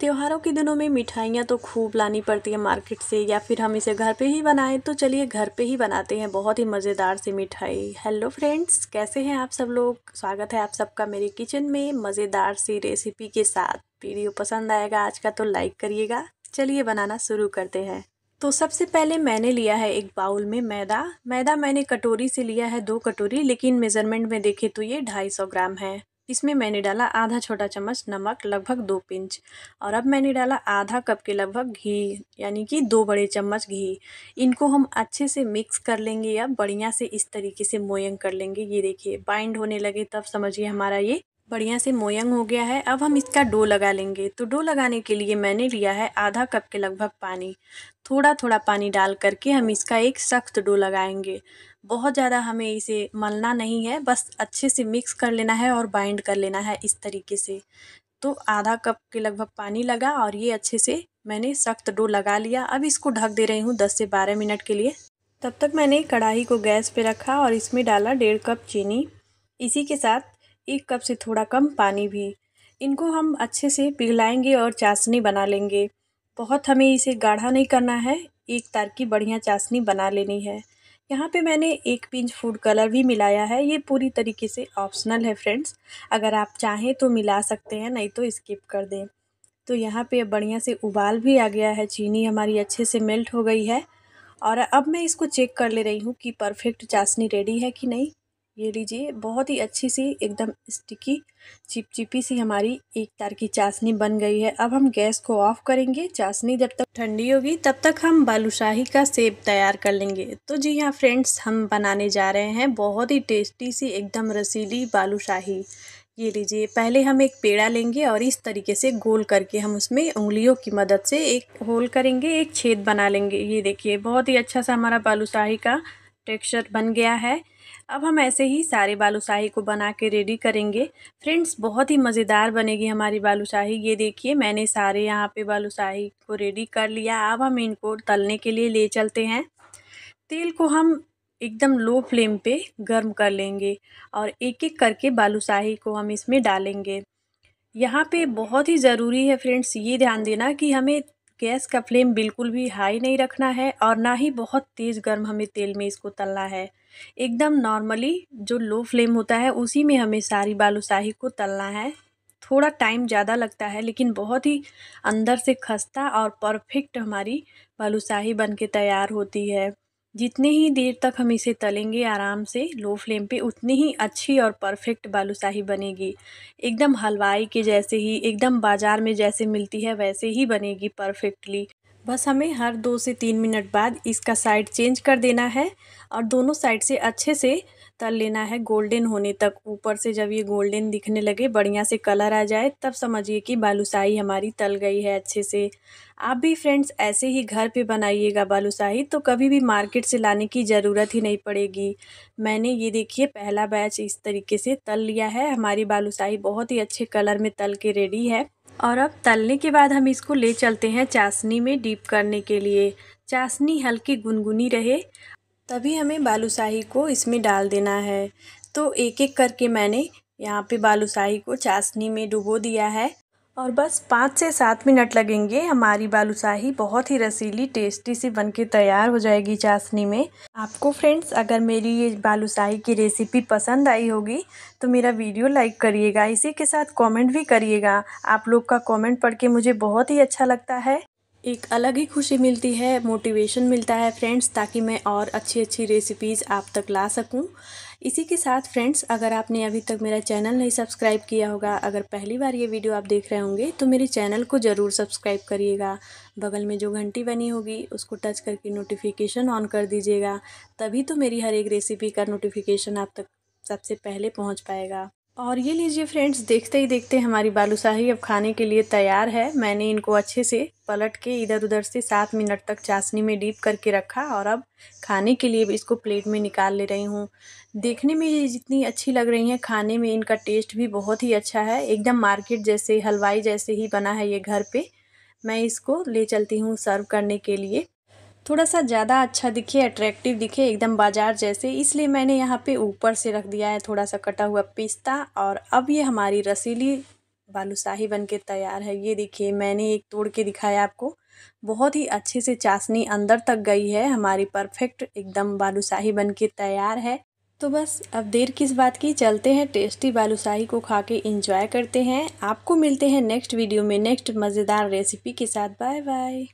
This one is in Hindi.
त्योहारों के दिनों में मिठाइयाँ तो खूब लानी पड़ती है मार्केट से या फिर हम इसे घर पे ही बनाएं तो चलिए घर पे ही बनाते हैं बहुत ही मज़ेदार सी मिठाई हेलो फ्रेंड्स कैसे हैं आप सब लोग स्वागत है आप सबका मेरी किचन में मज़ेदार सी रेसिपी के साथ वीडियो पसंद आएगा आज का तो लाइक करिएगा चलिए बनाना शुरू करते हैं तो सबसे पहले मैंने लिया है एक बाउल में मैदा मैदा मैंने कटोरी से लिया है दो कटोरी लेकिन मेज़रमेंट में देखे तो ये ढाई सौ ग्राम है इसमें मैंने डाला आधा छोटा चम्मच नमक लगभग दो पिंच और अब मैंने डाला आधा कप के लगभग घी यानी कि दो बड़े चम्मच घी इनको हम अच्छे से मिक्स कर लेंगे या बढ़िया से इस तरीके से मोयंग कर लेंगे ये देखिए बाइंड होने लगे तब समझिए हमारा ये बढ़िया से मोयंग हो गया है अब हम इसका डो लगा लेंगे तो डो लगाने के लिए मैंने लिया है आधा कप के लगभग पानी थोड़ा थोड़ा पानी डाल करके हम इसका एक सख्त डो लगाएंगे बहुत ज़्यादा हमें इसे मलना नहीं है बस अच्छे से मिक्स कर लेना है और बाइंड कर लेना है इस तरीके से तो आधा कप के लगभग पानी लगा और ये अच्छे से मैंने सख्त डो लगा लिया अब इसको ढक दे रही हूँ दस से बारह मिनट के लिए तब तक मैंने कढ़ाई को गैस पर रखा और इसमें डाला डेढ़ कप चीनी इसी के साथ एक कप से थोड़ा कम पानी भी इनको हम अच्छे से पिघलाएंगे और चाशनी बना लेंगे बहुत हमें इसे गाढ़ा नहीं करना है एक तार की बढ़िया चाशनी बना लेनी है यहाँ पे मैंने एक पिंच फूड कलर भी मिलाया है ये पूरी तरीके से ऑप्शनल है फ्रेंड्स अगर आप चाहें तो मिला सकते हैं नहीं तो स्किप कर दें तो यहाँ पे बढ़िया से उबाल भी आ गया है चीनी हमारी अच्छे से मेल्ट हो गई है और अब मैं इसको चेक कर ले रही हूँ कि परफेक्ट चाशनी रेडी है कि नहीं ये लीजिए बहुत ही अच्छी सी एकदम स्टिकी चिपचिपी सी हमारी एक तार की चाशनी बन गई है अब हम गैस को ऑफ करेंगे चाशनी जब तक ठंडी होगी तब तक हम बालूशाही का सेब तैयार कर लेंगे तो जी हाँ फ्रेंड्स हम बनाने जा रहे हैं बहुत ही टेस्टी सी एकदम रसीली बालूशाही ये लीजिए पहले हम एक पेड़ा लेंगे और इस तरीके से गोल करके हम उसमें उंगलियों की मदद से एक होल करेंगे एक छेद बना लेंगे ये देखिए बहुत ही अच्छा सा हमारा बालूशाही का टेक्सचर बन गया है अब हम ऐसे ही सारे बालूशाही को बना के रेडी करेंगे फ्रेंड्स बहुत ही मज़ेदार बनेगी हमारी बालूशाही ये देखिए मैंने सारे यहाँ पे बालूशाही को रेडी कर लिया अब हम इनको तलने के लिए ले चलते हैं तेल को हम एकदम लो फ्लेम पे गर्म कर लेंगे और एक एक करके बालूशाही को हम इसमें डालेंगे यहाँ पे बहुत ही ज़रूरी है फ्रेंड्स ये ध्यान देना कि हमें गैस का फ्लेम बिल्कुल भी हाई नहीं रखना है और ना ही बहुत तेज़ गर्म हमें तेल में इसको तलना है एकदम नॉर्मली जो लो फ्लेम होता है उसी में हमें सारी बालूशाही को तलना है थोड़ा टाइम ज़्यादा लगता है लेकिन बहुत ही अंदर से खस्ता और परफेक्ट हमारी बालूशाही बन के तैयार होती है जितने ही देर तक हम इसे तलेंगे आराम से लो फ्लेम पे उतनी ही अच्छी और परफेक्ट बालूशाही बनेगी एकदम हलवाई के जैसे ही एकदम बाज़ार में जैसे मिलती है वैसे ही बनेगी परफेक्टली बस हमें हर दो से तीन मिनट बाद इसका साइड चेंज कर देना है और दोनों साइड से अच्छे से तल लेना है गोल्डन होने तक ऊपर से जब ये गोल्डन दिखने लगे बढ़िया से कलर आ जाए तब समझिए कि बालूशाही हमारी तल गई है अच्छे से आप भी फ्रेंड्स ऐसे ही घर पे बनाइएगा बालूशाही तो कभी भी मार्केट से लाने की ज़रूरत ही नहीं पड़ेगी मैंने ये देखिए पहला बैच इस तरीके से तल लिया है हमारी बालूशाही बहुत ही अच्छे कलर में तल के रेडी है और अब तलने के बाद हम इसको ले चलते हैं चाशनी में डीप करने के लिए चाशनी हल्की गुनगुनी रहे तभी हमें बालूशाही को इसमें डाल देना है तो एक एक करके मैंने यहाँ पे बालूशाही को चाशनी में डुबो दिया है और बस पाँच से सात मिनट लगेंगे हमारी बालूशाही बहुत ही रसीली टेस्टी सी बनके तैयार हो जाएगी चाशनी में आपको फ्रेंड्स अगर मेरी ये बालूशाही की रेसिपी पसंद आई होगी तो मेरा वीडियो लाइक करिएगा इसी के साथ कमेंट भी करिएगा आप लोग का कमेंट पढ़ के मुझे बहुत ही अच्छा लगता है एक अलग ही खुशी मिलती है मोटिवेशन मिलता है फ्रेंड्स ताकि मैं और अच्छी अच्छी रेसिपीज़ आप तक ला सकूं इसी के साथ फ्रेंड्स अगर आपने अभी तक मेरा चैनल नहीं सब्सक्राइब किया होगा अगर पहली बार ये वीडियो आप देख रहे होंगे तो मेरे चैनल को ज़रूर सब्सक्राइब करिएगा बगल में जो घंटी बनी होगी उसको टच करके नोटिफिकेशन ऑन कर दीजिएगा तभी तो मेरी हर एक रेसिपी का नोटिफिकेशन आप तक सबसे पहले पहुँच पाएगा और ये लीजिए फ्रेंड्स देखते ही देखते हमारी बालूशाही अब खाने के लिए तैयार है मैंने इनको अच्छे से पलट के इधर उधर से सात मिनट तक चाशनी में डीप करके रखा और अब खाने के लिए भी इसको प्लेट में निकाल ले रही हूँ देखने में ये जितनी अच्छी लग रही हैं खाने में इनका टेस्ट भी बहुत ही अच्छा है एकदम मार्केट जैसे हलवाई जैसे ही बना है ये घर पर मैं इसको ले चलती हूँ सर्व करने के लिए थोड़ा सा ज़्यादा अच्छा दिखे अट्रैक्टिव दिखे एकदम बाजार जैसे इसलिए मैंने यहाँ पे ऊपर से रख दिया है थोड़ा सा कटा हुआ पिस्ता और अब ये हमारी रसीली बालूशाही बन के तैयार है ये देखिए मैंने एक तोड़ के दिखाया आपको बहुत ही अच्छे से चाशनी अंदर तक गई है हमारी परफेक्ट एकदम बालूशाही बन के तैयार है तो बस अब देर किस बात की चलते हैं टेस्टी बालूशाही को खा के इंजॉय करते हैं आपको मिलते हैं नेक्स्ट वीडियो में नेक्स्ट मज़ेदार रेसिपी के साथ बाय बाय